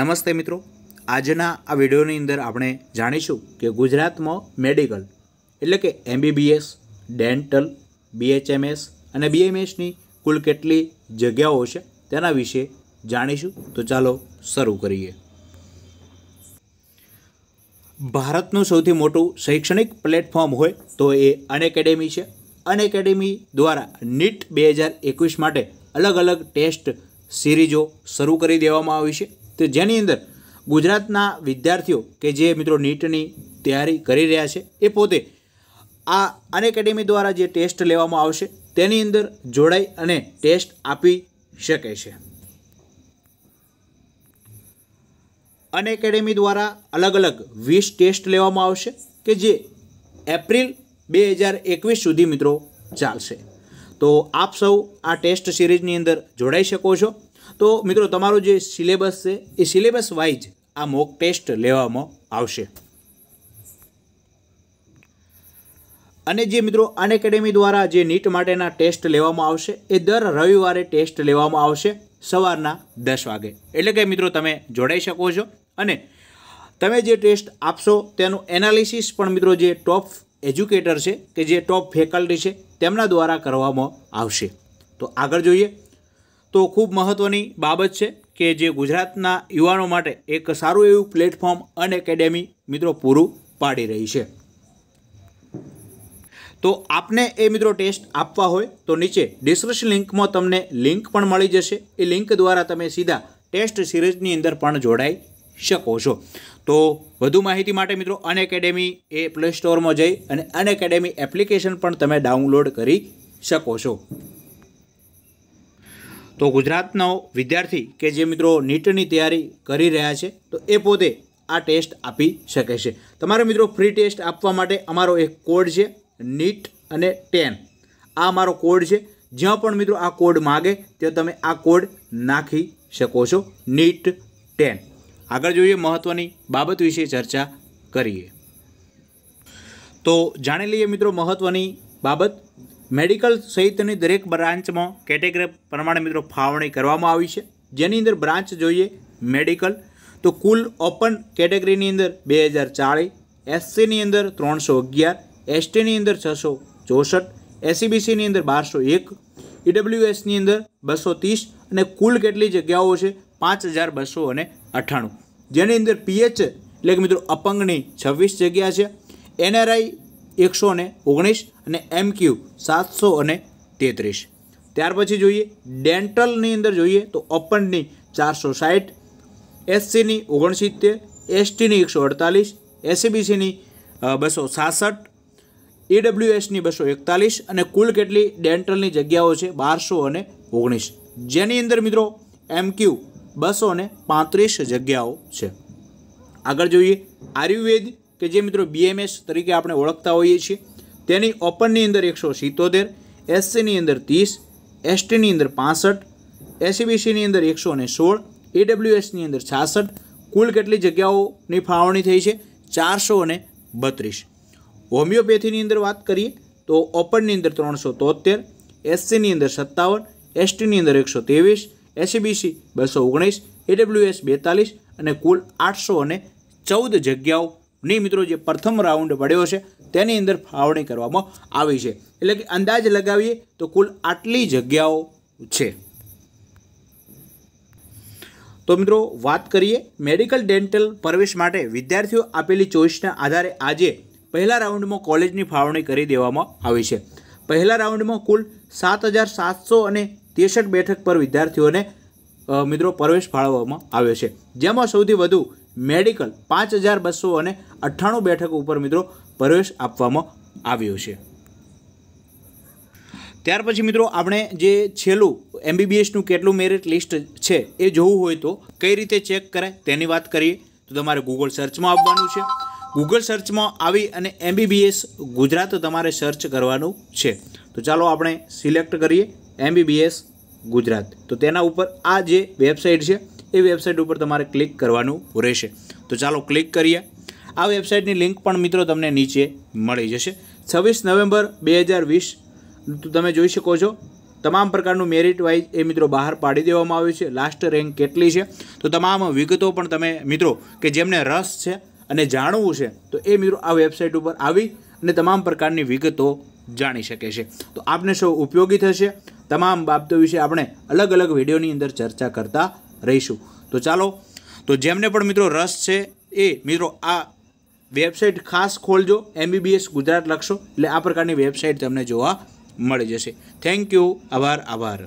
નમસ્તે મિત્રો આજના આ વિડીયોની અંદર આપણે જાણીશું કે ગુજરાતમાં મેડિકલ એટલે કે એમબીબીએસ ડેન્ટલ બીએચએમએસ અને બીએમએસની કુલ કેટલી જગ્યાઓ છે તેના વિશે જાણીશું તો ચાલો શરૂ કરીએ ભારતનું સૌથી મોટું શૈક્ષણિક પ્લેટફોર્મ હોય તો એ અનએકેડેમી છે અનએકેડેમી દ્વારા નીટ બે હજાર એકવીસ માટે અલગ અલગ ટેસ્ટ સિરીઝો શરૂ કરી દેવામાં આવી છે તો જેની અંદર ગુજરાતના વિદ્યાર્થીઓ કે જે મિત્રો નીટની તૈયારી કરી રહ્યા છે એ પોતે આ અન દ્વારા જે ટેસ્ટ લેવામાં આવશે તેની અંદર જોડાઈ અને ટેસ્ટ આપી શકે છે અન દ્વારા અલગ અલગ વીસ ટેસ્ટ લેવામાં આવશે કે જે એપ્રિલ બે હજાર એકવીસ સુધી મિત્રો ચાલશે તો આપ સૌ આ ટેસ્ટ સિરીઝની અંદર જોડાઈ શકો છો તો મિત્રો તમારો જે સિલેબસ છે એ સિલેબસ વાઇઝ આ મોક ટેસ્ટ લેવામાં આવશે અને જે મિત્રો અન દ્વારા જે નીટ માટેના ટેસ્ટ લેવામાં આવશે એ દર રવિવારે ટેસ્ટ લેવામાં આવશે સવારના દસ વાગે એટલે કે મિત્રો તમે જોડાઈ શકો છો અને તમે જે ટેસ્ટ આપશો તેનું એનાલિસિસ પણ મિત્રો જે ટોપ એજ્યુકેટર છે કે જે ટોપ ફેકલ્ટી છે તેમના દ્વારા કરવામાં આવશે તો આગળ જોઈએ તો ખૂબ મહત્ત્વની બાબત છે કે જે ગુજરાતના યુવાનો માટે એક સારું એવું પ્લેટફોર્મ અને એકેડેમી મિત્રો પૂરું પાડી રહી છે તો આપને એ મિત્રો ટેસ્ટ આપવા હોય તો નીચે ડિસ્ક્રિપ્શન લિંકમાં તમને લિંક પણ મળી જશે એ લિંક દ્વારા તમે સીધા ટેસ્ટ સિરીઝની અંદર પણ જોડાઈ શકો છો તો વધુ માહિતી માટે મિત્રો અન એ પ્લે સ્ટોરમાં જઈ અને અનએકેડેમી એપ્લિકેશન પણ તમે ડાઉનલોડ કરી શકો છો તો ગુજરાતનો વિદ્યાર્થી કે જે મિત્રો નીટની તૈયારી કરી રહ્યા છે તો એ પોતે આ ટેસ્ટ આપી શકે છે તમારે મિત્રો ફ્રી ટેસ્ટ આપવા માટે અમારો એક કોડ છે નીટ અને ટેન આ અમારો કોડ છે જ્યાં પણ મિત્રો આ કોડ માગે ત્યાં તમે આ કોડ નાખી શકો છો નીટ ટેન આગળ જોઈએ મહત્ત્વની બાબત વિશે ચર્ચા કરીએ તો જાણી લઈએ મિત્રો મહત્ત્વની બાબત મેડિકલ સહિતની દરેક બ્રાન્ચમાં કેટેગરી પ્રમાણે મિત્રો ફાળવણી કરવામાં આવી છે જેની અંદર બ્રાન્ચ જોઈએ મેડિકલ તો કુલ ઓપન કેટેગરીની અંદર બે હજાર ચાળીસ એસસીની અંદર ત્રણસો અગિયાર એસટીની અંદર છસો ચોસઠ એસીબીસીની અંદર બારસો એક ઈડબ્લ્યુએસની અંદર બસો ત્રીસ અને કુલ કેટલી જગ્યાઓ છે પાંચ હજાર બસો અને અઠ્ઠાણું જેની અંદર પીએચ એટલે કે મિત્રો અપંગની છવ્વીસ જગ્યા છે એનઆરઆઈ એકસો ને ઓગણીસ અને એમક્યુ સાતસો અને તેત્રીસ ત્યાર પછી જોઈએ ડેન્ટલની અંદર જોઈએ તો અપંગની ચારસો સાઠ એસસીની ઓગણસિત્તેર એસટીની એકસો અડતાલીસ એસીબીસીની બસો સાસઠ ઈડબ્લ્યુએસની બસો એકતાલીસ અને કુલ કેટલી ડેન્ટલની જગ્યાઓ છે બારસો અને ઓગણીસ જેની અંદર મિત્રો એમક્યુ બસો ને પાંત્રીસ જગ્યાઓ છે આગળ જોઈએ આયુર્વેદ કે જે મિત્રો બીએમએસ તરીકે આપણે ઓળખતા હોઈએ છીએ તેની ઓપનની અંદર એકસો સિત્તોતેર એસસીની અંદર ત્રીસ એસટીની અંદર પાસઠ એસીબીસીની e અંદર એકસો ને સોળ ઈડબ્લ્યુએસની e અંદર છાસઠ કુલ કેટલી જગ્યાઓની ફાળવણી થઈ છે ચારસો અને બત્રીસ હોમિયોપેથીની અંદર વાત કરીએ તો ઓપનની અંદર ત્રણસો તોતેર એસસીની અંદર સત્તાવન એસટીની અંદર એકસો ત્રેવીસ એસીબીસી બસો ઓગણીસ એડબ્લ્યુએસ બેતાલીસ અને કુલ આઠસો અને ચૌદ જગ્યાઓની મિત્રો જે પ્રથમ રાઉન્ડ પડ્યો છે તેની અંદર ફાળવણી કરવામાં આવી છે એટલે કે અંદાજ લગાવીએ તો કુલ આટલી જગ્યાઓ છે તો મિત્રો વાત કરીએ મેડિકલ ડેન્ટલ પ્રવેશ માટે વિદ્યાર્થીઓ આપેલી ચોઈસના આધારે આજે પહેલા રાઉન્ડમાં કોલેજની ફાળવણી કરી દેવામાં આવી છે પહેલા રાઉન્ડમાં કુલ સાત હજાર સાતસો અને ત્રેસઠ બેઠક પર વિદ્યાર્થીઓને મિત્રો પ્રવેશ ફાળવવામાં આવ્યો છે જેમાં સૌથી વધુ મેડિકલ પાંચ હજાર બસો અને અઠ્ઠાણું બેઠક ઉપર મિત્રો પ્રવેશ આપવામાં આવ્યો છે ત્યાર પછી મિત્રો આપણે જે છેલ્લું એમબીબીએસનું કેટલું મેરિટ લિસ્ટ છે એ જોવું હોય તો કઈ રીતે ચેક કરાય તેની વાત કરીએ તો તમારે ગૂગલ સર્ચમાં આવવાનું છે ગૂગલ સર્ચમાં આવી અને એમબીબીએસ ગુજરાત તમારે સર્ચ કરવાનું છે તો ચાલો આપણે સિલેક્ટ કરીએ એમબીબીએસ ગુજરાત તો તેના ઉપર આ જે વેબસાઇટ છે એ વેબસાઇટ ઉપર તમારે ક્લિક કરવાનું રહેશે તો ચાલો ક્લિક કરીએ આ વેબસાઇટની લિંક પણ મિત્રો તમને નીચે મળી જશે છવ્વીસ નવેમ્બર બે હજાર વીસ તમે જોઈ શકો છો તમામ પ્રકારનું મેરિટ વાઇઝ એ મિત્રો બહાર પાડી દેવામાં આવ્યું છે લાસ્ટ રેન્ક કેટલી છે તો તમામ વિગતો પણ તમે મિત્રો કે જેમને રસ છે અને જાણવું છે તો એ મિત્રો આ વેબસાઇટ ઉપર આવી અને તમામ પ્રકારની વિગતો જાણી શકે છે તો આપને સૌ ઉપયોગી થશે તમામ બાબતો વિશે આપણે અલગ અલગ વિડીયોની અંદર ચર્ચા કરતા રહીશું તો ચાલો તો જેમને પણ મિત્રો રસ છે એ મિત્રો આ વેબસાઇટ ખાસ ખોલજો એમબીબીએસ ગુજરાત લખશો એટલે આ પ્રકારની વેબસાઇટ તમને જોવા મળી જશે થેન્ક યુ આભાર આભાર